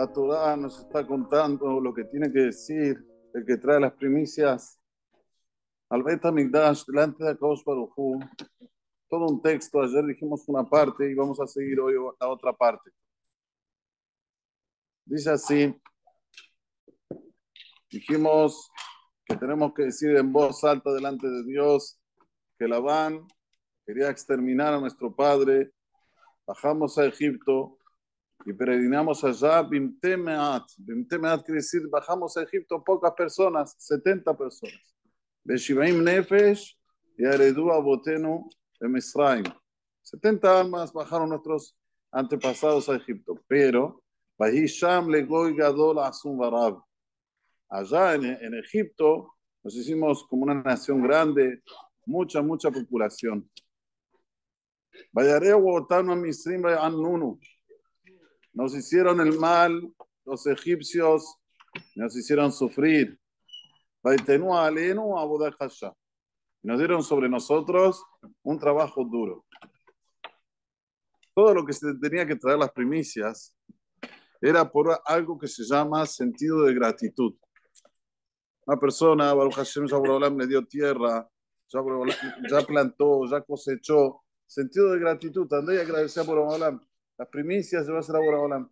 La Torah nos está contando lo que tiene que decir el que trae las primicias al beta delante de Todo un texto, ayer dijimos una parte y vamos a seguir hoy la otra parte. Dice así, dijimos que tenemos que decir en voz alta delante de Dios que Labán quería exterminar a nuestro padre, bajamos a Egipto, y peregrinamos allá, Bimtemeat. Bimtemeat quiere decir, bajamos a Egipto pocas personas, 70 personas. Beshivaim Nefesh y aredua botenu de em Misraim. 70 almas bajaron nuestros antepasados a Egipto, pero Bahisham le Gadol Allá en, Egipto nos hicimos como una nación grande, mucha, mucha población. Vayareu Otanu Misrim nunu. Nos hicieron el mal los egipcios, nos hicieron sufrir. Nos dieron sobre nosotros un trabajo duro. Todo lo que se tenía que traer las primicias era por algo que se llama sentido de gratitud. Una persona, Baruch Hashem, Yaborabolam, le dio tierra, ya plantó, ya cosechó. Sentido de gratitud, andé y agradecer a Hashem. Las primicias de va a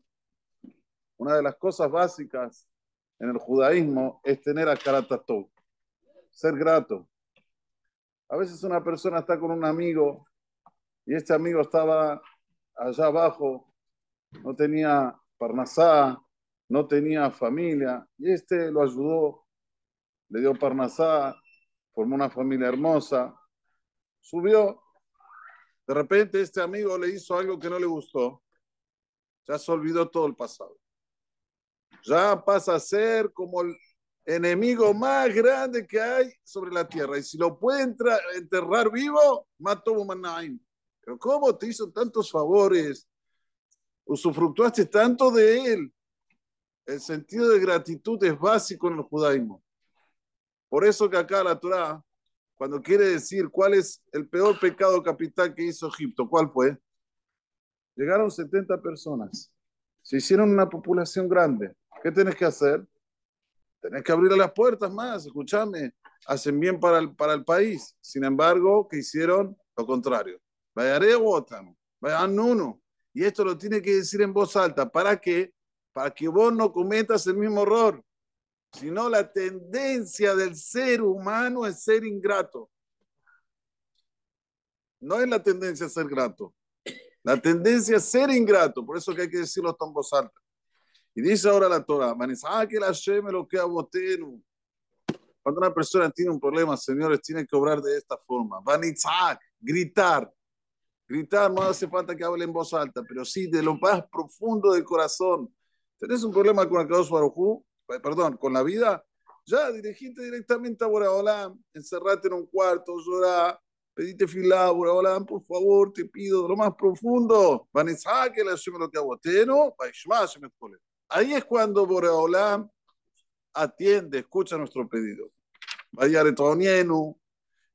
Una de las cosas básicas en el judaísmo es tener a ser grato. A veces una persona está con un amigo y este amigo estaba allá abajo, no tenía parnasá, no tenía familia, y este lo ayudó, le dio parnasá, formó una familia hermosa, subió de repente este amigo le hizo algo que no le gustó. Ya se olvidó todo el pasado. Ya pasa a ser como el enemigo más grande que hay sobre la tierra. Y si lo puede enterrar vivo, mató Manaim. Pero ¿cómo te hizo tantos favores? Usufructuaste tanto de él. El sentido de gratitud es básico en el judaísmo. Por eso que acá la Torah cuando quiere decir cuál es el peor pecado capital que hizo Egipto, ¿cuál fue? Llegaron 70 personas, se hicieron una población grande. ¿Qué tenés que hacer? Tenés que abrir las puertas más, escúchame, hacen bien para el, para el país. Sin embargo, que hicieron? Lo contrario. Vayaré vaya vayan uno. Y esto lo tiene que decir en voz alta. ¿Para qué? Para que vos no cometas el mismo error sino la tendencia del ser humano es ser ingrato. No es la tendencia a ser grato. La tendencia a ser ingrato. Por eso que hay que decirlo en voz alta. Y dice ahora la Torah, lo que Cuando una persona tiene un problema, señores, tiene que obrar de esta forma. Vanitzak, gritar. Gritar no hace falta que hable en voz alta, pero sí de lo más profundo del corazón. Tenés un problema con el Kadosh eh, perdón, con la vida, ya dirigiste directamente a Boraholam, encerrate en un cuarto, llorá, pedite filá, Boraholam, por favor, te pido de lo más profundo, ahí es cuando Boraholam atiende, escucha nuestro pedido. retonienu,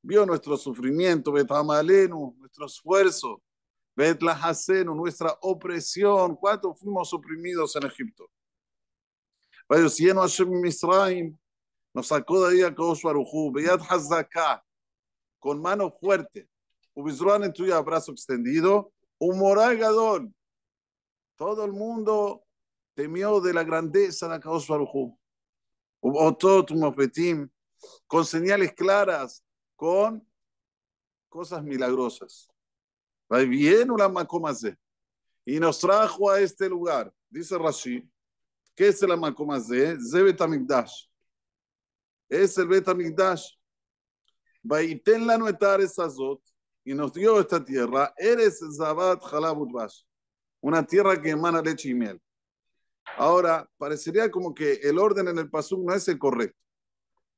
vio nuestro sufrimiento, Betamalenu, nuestro esfuerzo, Betlahasenu, nuestra opresión, cuánto fuimos oprimidos en Egipto. Vayosienu Hashem Misraim, nos sacó de ahí a Kosh Barujú, acá con mano fuerte, Ubizruan en tuya, brazo extendido, un moragador. Todo el mundo temió de la grandeza de O todo tu Mofetim, con señales claras, con cosas milagrosas. Va bien una se, Y nos trajo a este lugar, dice Rashi, ¿Qué es el Amakom Azeh? Ze Betamigdash. Es el Betamigdash. la Y nos dio esta tierra, Eres Zabat Halabutbash. Una tierra que emana leche y miel. Ahora, parecería como que el orden en el Pasuk no es el correcto.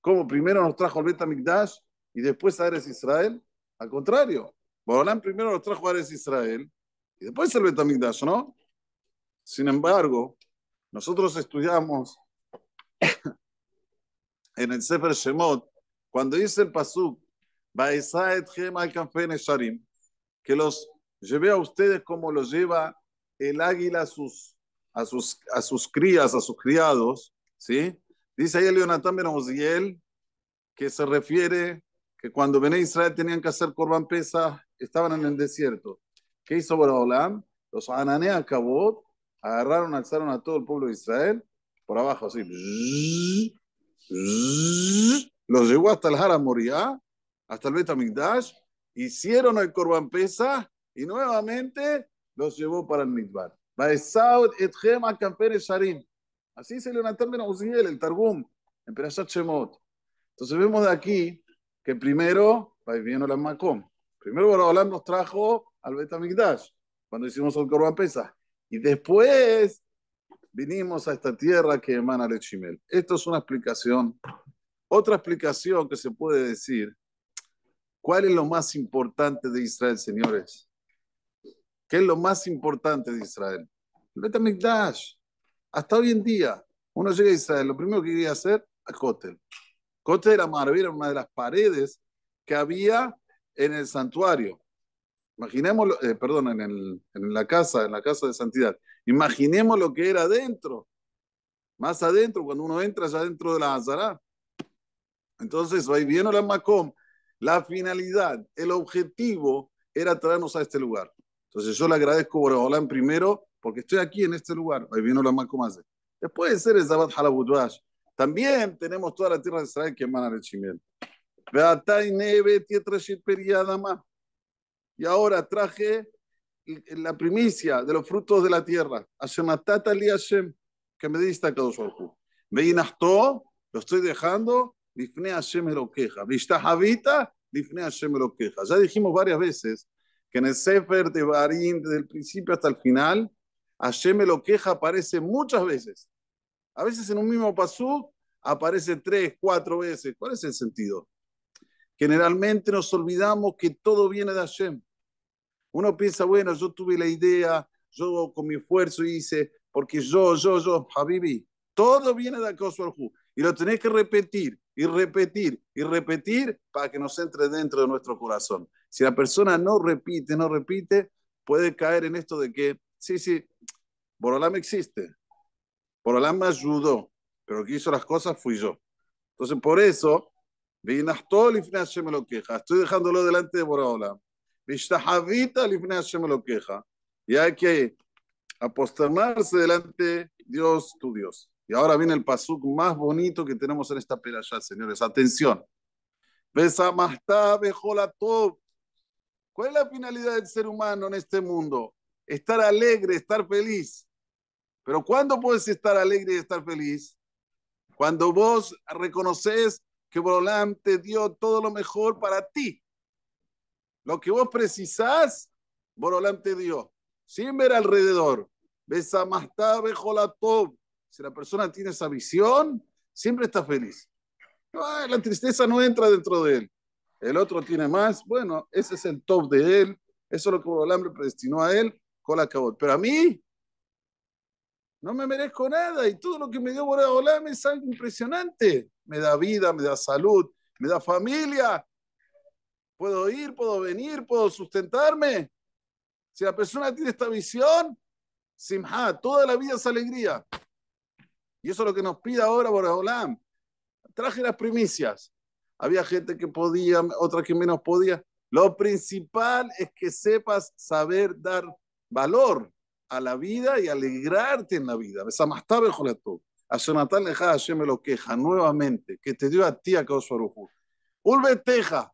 Como primero nos trajo el Betamigdash y después a Israel. Al contrario, Borolán primero nos trajo a Israel y después el Betamigdash, ¿no? Sin embargo, nosotros estudiamos en el Sefer Shemot, cuando dice el Pasuk, que los llevé a ustedes como los lleva el águila a sus, a sus, a sus crías, a sus criados, ¿sí? Dice ahí el Leonatán Ben que se refiere que cuando Bené Israel tenían que hacer Corban Pesa, estaban en el desierto. ¿Qué hizo Boraholam? Los Ananea Kabot agarraron, alzaron a todo el pueblo de Israel por abajo, así. Los llevó hasta el Haram Moriah, hasta el Betamigdash, hicieron el Corban Pesa y nuevamente los llevó para el Midbar. Así se le Ben Uziel, el Targum, en Perashat Entonces vemos de aquí que primero, vino la Macom. Primero Borobolam nos trajo al Betamigdash, cuando hicimos el Corban Pesa. Y después vinimos a esta tierra que emana Lechimel. Esto es una explicación. Otra explicación que se puede decir, ¿cuál es lo más importante de Israel, señores? ¿Qué es lo más importante de Israel? El Betamikdash. Hasta hoy en día, uno llega a Israel, lo primero que quería hacer, a Kotel. Kotel era, era una de las paredes que había en el santuario. Imaginemos, eh, perdón, en, la casa, en la casa de santidad. Imaginemos lo que era adentro, más adentro, cuando uno entra ya dentro de la azara Entonces, ahí viene la Macom, la finalidad, el objetivo era traernos a este lugar. Entonces, yo le agradezco por primero, porque estoy aquí en este lugar. Ahí viene la Macom hace. Después de ser el Zabat Halabudwash, también tenemos toda la tierra de Israel que emana el Chimiel. ve Neve, Tietra más y ahora traje la primicia de los frutos de la tierra. Hashematatali li Hashem, que me diste a Me lo estoy dejando, Difne Hashem lo queja. habita, difne Hashem lo queja. Ya dijimos varias veces que en el Sefer de Barín, desde el principio hasta el final, Hashem lo queja aparece muchas veces. A veces en un mismo pasú aparece tres, cuatro veces. ¿Cuál es el sentido? Generalmente nos olvidamos que todo viene de Hashem. Uno piensa, bueno, yo tuve la idea, yo con mi esfuerzo hice, porque yo, yo, yo, Habibi, todo viene de acoso al Y lo tenés que repetir y repetir y repetir para que nos entre dentro de nuestro corazón. Si la persona no repite, no repite, puede caer en esto de que, sí, sí, Borolam existe. Borolam me ayudó, pero que hizo las cosas fui yo. Entonces, por eso, me lo queja. estoy dejándolo delante de Borolam me Y hay que apostamarse delante Dios, tu Dios. Y ahora viene el pasuk más bonito que tenemos en esta ya, señores. Atención. ¿Cuál es la finalidad del ser humano en este mundo? Estar alegre, estar feliz. Pero ¿cuándo puedes estar alegre y estar feliz? Cuando vos reconoces que volante te dio todo lo mejor para ti. Lo que vos precisás, Borolán te dio. Sin ver alrededor. tarde, top Si la persona tiene esa visión, siempre está feliz. la tristeza no entra dentro de él. El otro tiene más. Bueno, ese es el top de él. Eso es lo que Borolam le predestinó a él. Pero a mí, no me merezco nada. Y todo lo que me dio Borolam es algo impresionante. Me da vida, me da salud, me da familia, puedo ir, puedo venir, puedo sustentarme. Si la persona tiene esta visión, simha, toda la vida es alegría. Y eso es lo que nos pide ahora Boreolam. Traje las primicias. Había gente que podía, otra que menos podía. Lo principal es que sepas saber dar valor a la vida y alegrarte en la vida. A Jonathan Lejada, yo me lo queja nuevamente, que te dio a ti a causa Ulbe Teja,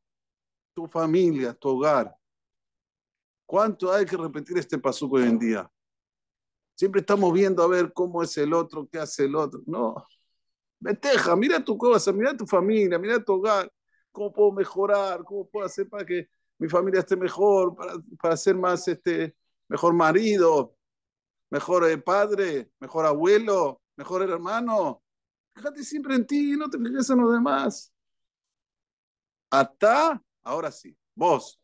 tu familia, tu hogar. ¿Cuánto hay que repetir este pasuco hoy en día? Siempre estamos viendo a ver cómo es el otro, qué hace el otro. No. Meteja, mira tu cosa, mira tu familia, mira tu hogar. ¿Cómo puedo mejorar? ¿Cómo puedo hacer para que mi familia esté mejor? Para, ser más, este, mejor marido, mejor eh, padre, mejor abuelo, mejor hermano. Fíjate siempre en ti, no te fijes en los demás. Hasta Ahora sí, vos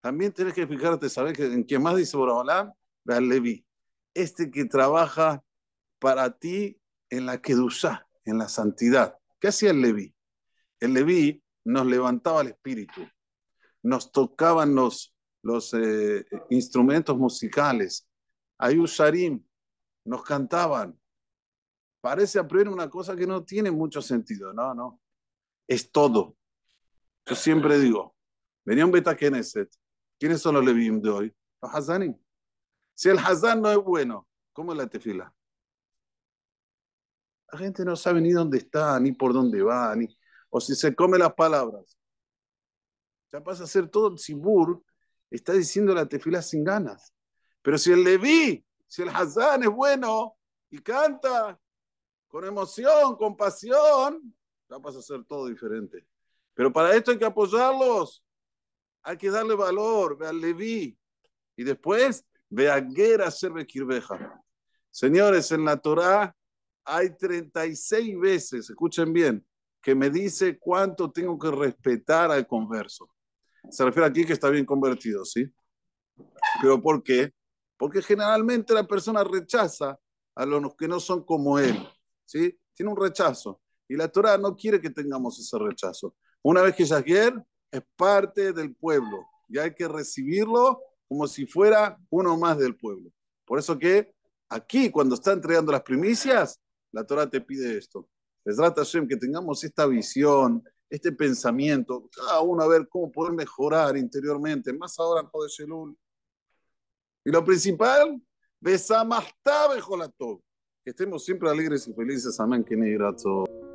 también tienes que fijarte, saber que en quién más dice Boraholam, el Levi, este que trabaja para ti en la Kedusá, en la santidad. ¿Qué hacía el Levi? El Levi nos levantaba el espíritu, nos tocaban los, los eh, instrumentos musicales, Ayusharim, nos cantaban. Parece a una cosa que no tiene mucho sentido, no, no. Es todo, yo siempre pues, digo, venía un Beta Knesset, ¿quiénes son los Levim de hoy? Los Hazanim. Si el Hazan no es bueno, ¿cómo es la tefila? La gente no sabe ni dónde está, ni por dónde va, ni... o si se come las palabras. Ya pasa a ser todo el Sibur, está diciendo la tefila sin ganas. Pero si el Leví, si el Hazan es bueno y canta con emoción, con pasión, ya pasa a ser todo diferente. Pero para esto hay que apoyarlos. Hay que darle valor, ve al Leví. Y después, ve a Guerra Kirbeja. Señores, en la Torá hay 36 veces, escuchen bien, que me dice cuánto tengo que respetar al converso. Se refiere aquí que está bien convertido, ¿sí? Pero ¿por qué? Porque generalmente la persona rechaza a los que no son como él, ¿sí? Tiene un rechazo. Y la Torah no quiere que tengamos ese rechazo. Una vez que ayer es parte del pueblo y hay que recibirlo como si fuera uno más del pueblo. Por eso que aquí, cuando está entregando las primicias, la Torah te pide esto. Les trata que tengamos esta visión, este pensamiento, cada uno a ver cómo poder mejorar interiormente, más ahora en celular. Y lo principal, tabe, Jolato. Que estemos siempre alegres y felices. Amén. Que